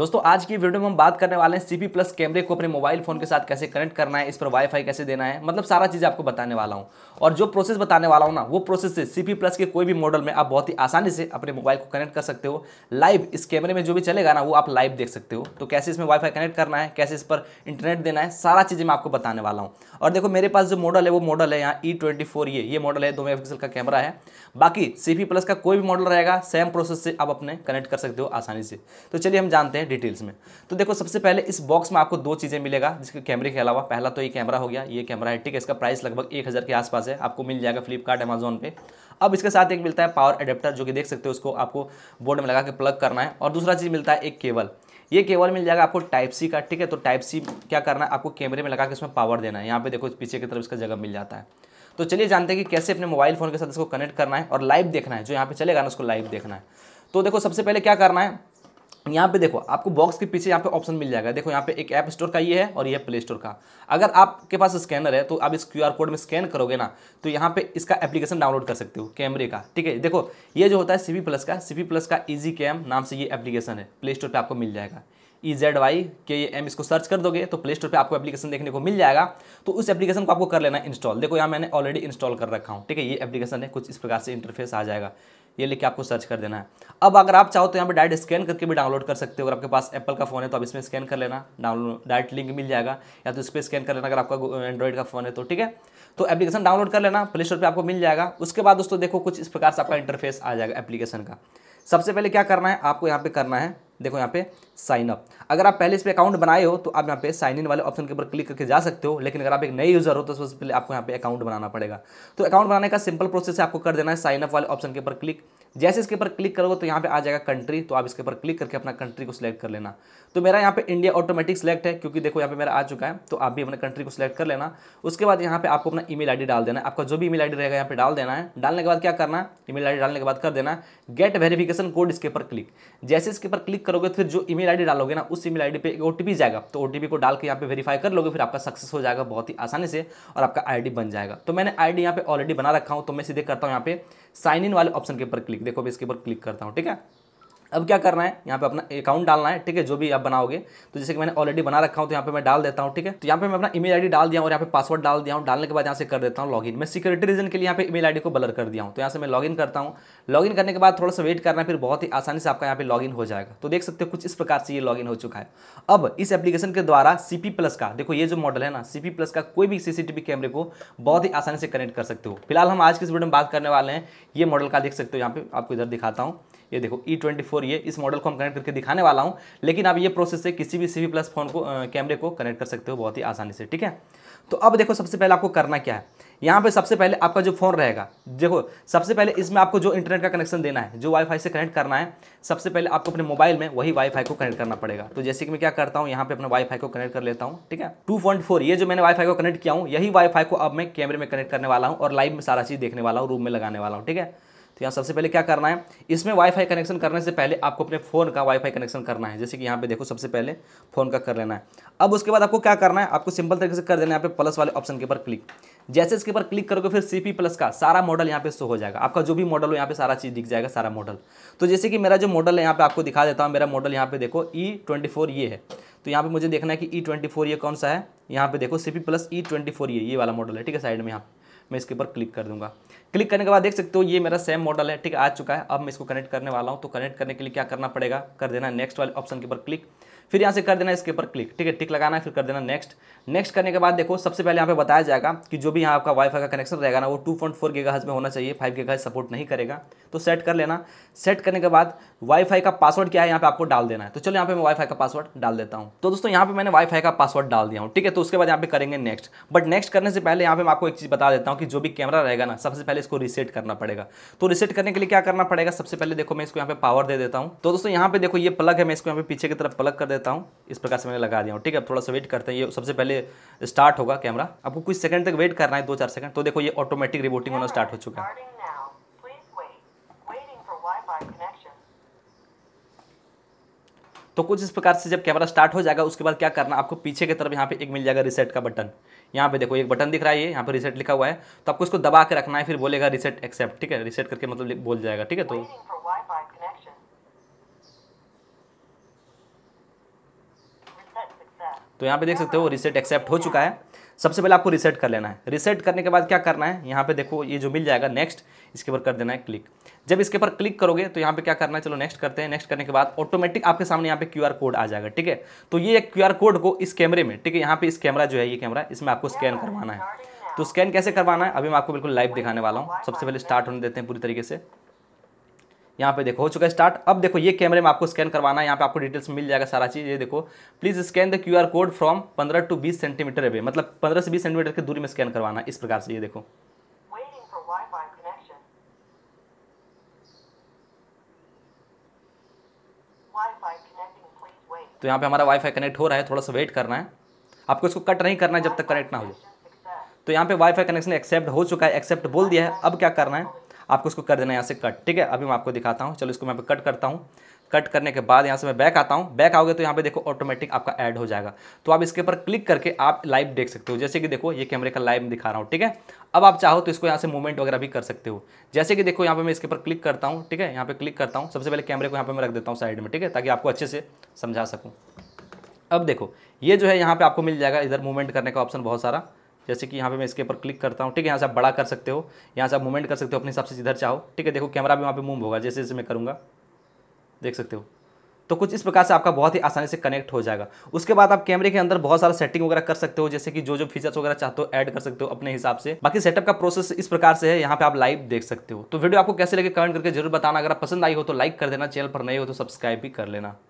दोस्तों आज की वीडियो में हम बात करने वाले हैं सी पी प्लस कैमरे को अपने मोबाइल फोन के साथ कैसे कनेक्ट करना है इस पर वाईफाई कैसे देना है मतलब सारा चीज़ आपको बताने वाला हूँ और जो प्रोसेस बताने वाला हूँ ना वो प्रोसेस से सी पी प्लस के कोई भी मॉडल में आप बहुत ही आसानी से अपने मोबाइल को कनेक्ट कर सकते हो लाइव इस कैमरे में जो भी चलेगा ना वो आप लाइव देख सकते हो तो कैसे इसमें वाईफाई कनेक्ट करना है कैसे इस पर इंटरनेट देना है सारा चीज़ें मैं आपको बताने वाला हूँ और देखो मेरे पास जो मॉडल है वो मॉडल है यहाँ ई ट्वेंटी फोर ये ये मॉडल है दो मेगा का कैमरा है बाकी सी पी प्लस का कोई भी मॉडल रहेगा सेम प्रोसेस से आप अपने कनेक्ट कर सकते हो आसानी से तो चलिए हम जानते हैं डिटेल्स में तो देखो सबसे पहले इस बॉक्स में आपको दो चीज़ें मिलेगा जिसके कैमरे के अलावा पहला तो ये कैमरा हो गया ये कैमरा है ठीक है इसका प्राइस लगभग एक हज़ार के आसपास है आपको मिल जाएगा फ्लिपकार्ट अमेजोन पे अब इसके साथ एक मिलता है पावर एडेप्टर जो कि देख सकते हो उसको आपको बोर्ड में लगा के प्लग करना है और दूसरा चीज़ मिलता है एक केबल ये केबल मिल जाएगा आपको टाइप सी का ठीक है तो टाइप सी क्या करना है आपको कैमरे में लगा के उसमें पावर देना है यहाँ पे देखो पीछे की तरफ इसका जगह मिल जाता है तो चलिए जानते हैं कि कैसे अपने मोबाइल फ़ोन के साथ इसको कनेक्ट करना है और लाइव देखना है जो यहाँ पे चलेगा ना उसको लाइव देखना है तो देखो सबसे पहले क्या करना है यहाँ पे देखो आपको बॉक्स के पीछे यहाँ पे ऑप्शन मिल जाएगा देखो यहाँ पे एक ऐप स्टोर का ये है और ये प्ले स्टोर का अगर आपके पास स्कैनर है तो आप इस क्यूआर कोड में स्कैन करोगे ना तो यहाँ पे इसका एप्लीकेशन डाउनलोड कर सकते हो कैमरे का ठीक है देखो ये जो होता है सी प्लस का सी प्लस का ईजी कैम नाम से ये एप्लीकेशन है प्ले स्टोर पर आपको मिल जाएगा E Z Y K M इसको सर्च कर दोगे तो प्ले स्टोर पर आपको एप्लीकेशन देखने को मिल जाएगा तो उस एप्लीकेशन को आपको कर लेना इंस्टॉल देखो यहाँ मैंने ऑलरेडी इंस्टॉल कर रखा हूँ ठीक है ये एप्लीकेशन है कुछ इस प्रकार से इंटरफेस आ जाएगा ये लेके आपको सर्च कर देना है अब अगर आप चाहो तो यहाँ पे डायरेक्ट स्कैन करके भी डाउनलोड कर सकते हो अगर आपके पास एप्पल का फ़ोन है तो आप इसमें स्कैन कर लेना डाउनलोड डायरेक्ट लिंक मिल जाएगा या तो इस पर स्कैन कर लेना अगर आपका एंड्रॉइड का फ़ोन है तो ठीक है तो एप्लीकेशन डाउनलोड कर लेना प्ले स्टोर पर आपको मिल जाएगा उसके बाद दोस्तों देखो कुछ इस प्रकार से आपका इंटरफेस आ जाएगा एप्लीकेशन का सबसे पहले क्या करना है आपको यहाँ पर करना है देखो यहाँ पे साइन अप अगर आप पहले इस पर अकाउंट बनाए हो तो आप यहाँ पे साइन इन वाले ऑप्शन के ऊपर क्लिक करके जा सकते हो लेकिन अगर आप एक नए यूज़र हो तो सबसे पहले आपको यहाँ पे अकाउंट बनाना पड़ेगा तो अकाउंट बनाने का सिंपल प्रोसेस है आपको कर देना है साइन वाले ऑप्शन के ऊपर क्लिक जैसे इसके ऊपर क्लिक करोगे तो यहाँ पे आ जाएगा कंट्री तो आप इसके ऊपर क्लिक करके अपना कंट्री को सिलेक्ट कर लेना तो मेरा यहाँ पे इंडिया ऑटोमेटिक सिलेक्ट है क्योंकि देखो यहाँ पे मेरा आ चुका है तो आप भी अपने कंट्री को सिलेक्ट कर लेना उसके बाद यहाँ पे आपको अपना ईमेल आईडी डाल देना है आपका जो भी ईमेल आईडी रहेगा यहाँ पे डाल देना है डालने के बाद क्या करना ई मेल डालने के बाद कर देना गेट वेरीफिकेशन कोड इसके ऊपर क्लिक जैसे इसके ऊपर क्लिक करोगे तो फिर जो ई मेल डालोगे ना उस ई मेल पे एक ओटीपी जाएगा तो ओ को डाल के यहाँ पे वेरीफाई कर लोगे फिर आपका सक्सेस हो जाएगा बहुत ही आसानी से और आपका आई बन जाएगा तो मैंने आई यहाँ पे ऑलरेडी बना रखा हूँ तो मैं सीधे करता हूँ यहाँ पे साइन इन वाले ऑप्शन के ऊपर क्लिक देखो मैं इसके ऊपर क्लिक करता हूँ ठीक है अब क्या करना है यहाँ पे अपना अकाउंट डालना है ठीक है जो भी आप बनाओगे तो जैसे कि मैंने ऑलरेडी बना रखा हूँ तो यहाँ पे मैं डाल देता हूँ ठीक है तो यहाँ पे मैं अपना ईमेल आईडी डाल दिया और यहाँ पे पासवर्ड डाल दिया हूँ डालने के बाद यहाँ से कर देता हूँ लॉगिन मैं सिक्योरिटी रीजन के लिए यहाँ पे ईमेल आईडी को बलर कर दिया हूँ तो यहाँ से मैं लॉगिन करता हूँ लॉगिन करने के बाद थोड़ा सा वेट करना है फिर बहुत ही आसानी से आपका यहाँ पे लॉगिन हो जाएगा तो देख सकते हो कुछ इस प्रकार से ये लॉगिन हो चुका है अब इस एप्लीकेशन के द्वारा सी प्लस का देखो ये जो मॉडल है ना सी प्लस का कोई भी सीसीटीवी कैमरे को बहुत ही आसानी से कनेक्ट कर सकते हो फिलहाल हम आज की इस वीडियो में बात करने वाले हैं ये मॉडल का देख सकते हो यहाँ पे आपको इधर दिखाता हूँ ये देखो ई ट्वेंटी फोर ये इस मॉडल को हम कनेक्ट करके दिखाने वाला हूँ लेकिन आप ये प्रोसेस से किसी भी सी प्लस फोन को कैमरे को कनेक्ट कर सकते हो बहुत ही आसानी से ठीक है तो अब देखो सबसे पहले आपको करना क्या है यहाँ पे सबसे पहले आपका जो फ़ोन रहेगा देखो सबसे पहले इसमें आपको जो इंटरनेट का कनेक्शन देना है जो वाईफाई से कनेक्ट करना है सबसे पहले आपको अपने मोबाइल में वही वाईफाई को कनेक्ट करना पड़ेगा तो जैसे कि मैं क्या करता हूँ यहाँ पे अपने वाईफाई को कनेक्ट कर लेता हूँ ठीक है टू पॉइंट फोर ये जो मैंने वाईफाई को कनेक्ट किया हूँ यही वाईफाई को अब मैं कैमरे में कनेक्ट करने वाला हूँ और लाइव में सारा चीज़ देखने वाला हूँ रूम में लगाने वाला हूँ ठीक है तो यहाँ सबसे पहले क्या करना है इसमें वाईफाई कनेक्शन करने से पहले आपको अपने फ़ोन का वाईफाई कनेक्शन करना है जैसे कि यहाँ पे देखो सबसे पहले फ़ोन का कर लेना है अब उसके बाद आपको क्या करना है आपको सिंपल तरीके से कर देना है यहाँ पे प्लस वाले ऑप्शन के ऊपर क्लिक जैसे इसके ऊपर क्लिक करोगे फिर सी प्लस का सारा मॉडल यहाँ पे शो हो जाएगा आपका जो भी मॉडल हो यहाँ पे सारा चीज़ दिख जाएगा सारा मॉडल तो जैसे कि मेरा जो मॉडल है यहाँ पर आपको दिखा देता हूँ मेरा मॉडल यहाँ पे देखो ई e ये है तो यहाँ पर मुझे देखना है कि ई ट्वेंटी फोर ये कौन सा है यहाँ पे देखो C P plus E twenty four ये ये वाला मॉडल है ठीक है साइड में यहाँ मैं इसके ऊपर क्लिक कर दूंगा क्लिक करने के बाद देख सकते हो ये मेरा सेम मॉडल है ठीक आ चुका है अब मैं इसको कनेक्ट करने वाला हूँ तो कनेक्ट करने के लिए क्या करना पड़ेगा कर देना नेक्स्ट वाले ऑप्शन के ऊपर क्लिक फिर यहाँ से कर देना इसके ऊपर क्लिक ठीक है टिक लगाना है फिर कर देना नेक्स्ट नेक्स्ट करने के बाद देखो सबसे पहले यहाँ पे बताया जाएगा कि जो भी यहाँ आपका वाईफाई का कनेक्शन रहेगा ना वो टू पॉइंट फोर गीगाहर्ट्ज़ में होना चाहिए फाइव गेगा सपोर्ट नहीं करेगा तो सेट कर लेना सेट करने के बाद वाईफाई का पासवर्ड क्या है यहाँ पे आपको डाल देना है तो चलो यहाँ पे मैं वाईफाई का पासवर्ड डाल देता हूँ तो दोस्तों यहाँ पे मैंने वाईफाई का पासवर्ड डाल दिया हूँ ठीक है तो उसके बाद यहाँ पे करेंगे नेक्स्ट बट नेक्स्ट करने से पहले यहाँ पे मैं आपको एक चीज़ बता देता हूँ कि जो भी कैमरा रहेगा ना सबसे पहले पहले इसको रिसेट करना पड़ेगा तो रिसेट करने के लिए क्या करना पड़ेगा सबसे पहले देखो मैं इसको यहाँ पे पावर दे देता हूँ तो दोस्तों यहाँ पे देखो ये प्लग है मैं इसको यहाँ पे पीछे की तरफ प्लग कर देता हूँ इस प्रकार से मैंने लगा दिया हूँ ठीक है थोड़ा सा वेट करते हैं ये सबसे पहले स्टार्ट होगा कैमरा आपको कुछ सेकंड तक वेट करना है दो चार सेकंड तो देखो ये ऑटोमेटिक रिबोटिंग होना स्टार्ट हो चुका है तो कुछ इस प्रकार से जब कैमरा स्टार्ट हो जाएगा उसके बाद क्या करना आपको पीछे की तरफ यहाँ पे एक मिल जाएगा रिसेट का बटन यहाँ पे देखो एक बटन दिख रहा है ये यहाँ पे रिसेट लिखा हुआ है तो आपको इसको दबा के रखना है फिर बोलेगा रिसेट एक्सेप्ट ठीक है रिसेट करके मतलब बोल जाएगा ठीक है तो तो यहाँ पे देख सकते हो रिसेट एक्सेप्ट हो चुका है सबसे पहले आपको रिसेट कर लेना है रिसेट करने के बाद क्या करना है यहाँ पे देखो ये जो मिल जाएगा नेक्स्ट इसके ऊपर कर देना है क्लिक जब इसके ऊपर क्लिक करोगे तो यहाँ पे क्या करना है चलो नेक्स्ट करते हैं नेक्स्ट करने के बाद ऑटोमेटिक आपके सामने यहाँ पे क्यू कोड आ जाएगा ठीक है तो ये क्यू कोड को इस कैमरे में ठीक है यहाँ पे इस कैमरा जो है ये कैमरा इसमें आपको स्कैन करवाना है तो स्कैन कैसे करवाना है अभी मैं आपको बिल्कुल लाइव दिखाने वाला हूँ सबसे पहले स्टार्ट होने देते हैं पूरी तरीके से यहाँ पे देखो हो चुका है स्टार्ट अब देखो ये कैमरे में आपको स्कैन करवाना है यहाँ पे आपको डिटेल्स मिल जाएगा सारा चीज़ ये देखो please scan the QR code from 15 to 20 centimetre away मतलब 15 से 20 सेंटीमीटर की दूरी में स्कैन करवाना इस प्रकार से ये देखो तो यहाँ पे हमारा वाईफाई कनेक्ट हो रहा है थोड़ा सा वेट करना है आपको इसको कट नहीं करना है जब तक कनेक्ट ना हो तो यहाँ पे वाईफाई कनेक्शन एक्सेप्ट हो चुका है एक्सेप्ट बोल दिया है अब क्या करना है आपको इसको कर देना है यहाँ से कट ठीक है अभी मैं आपको दिखाता हूँ चलो इसको मैं कट करता हूँ कट करने के बाद यहाँ से मैं बैक आता हूँ बैक आओगे तो यहाँ पे देखो ऑटोमेटिक आपका ऐड हो जाएगा तो आप इसके ऊपर क्लिक करके आप लाइव देख सकते हो जैसे कि देखो ये कैमरे का लाइव दिखा रहा हूँ ठीक है अब आप चाहो तो इसको यहाँ से मूवमेंट वगैरह भी कर सकते हो जैसे कि देखो यहाँ पे मैं इसके ऊपर क्लिक करता हूँ ठीक है यहाँ पर क्लिक करता हूँ सबसे पहले कैमरे को यहाँ पे मैं रख देता हूँ साइड में ठीक है ताकि आपको अच्छे से समझा सकूँ अब देखो ये जो है यहाँ पे आपको मिल जाएगा इधर मूवमेंट करने का ऑप्शन बहुत सारा जैसे कि यहाँ पे मैं इसके ऊपर क्लिक करता हूँ ठीक है यहाँ से आप बड़ा कर सकते हो यहाँ से आप मूवमेंट कर सकते हो अपने हिसाब से जिधर चाहो ठीक है देखो कैमरा भी वहाँ पे मूव होगा जैसे जैसे मैं करूँगा देख सकते हो तो कुछ इस प्रकार से आपका बहुत ही आसानी से कनेक्ट हो जाएगा उसके बाद आप कैमरे के अंदर बहुत सारा सेटिंग वगैरह कर सकते हो जैसे कि जो जो फीचर्स वगैरह चाहते हो ऐड कर सकते हो अपने हिसाब से बाकी सेटअप का प्रोसेस इस प्रकार से है यहाँ पे आप लाइव देख सकते हो तो वीडियो आपको कैसे लगे कमेंट करके जरूर बताना अगर पसंद आई हो तो लाइक कर देना चैनल पर नहीं हो तो सब्सक्राइब भी कर लेना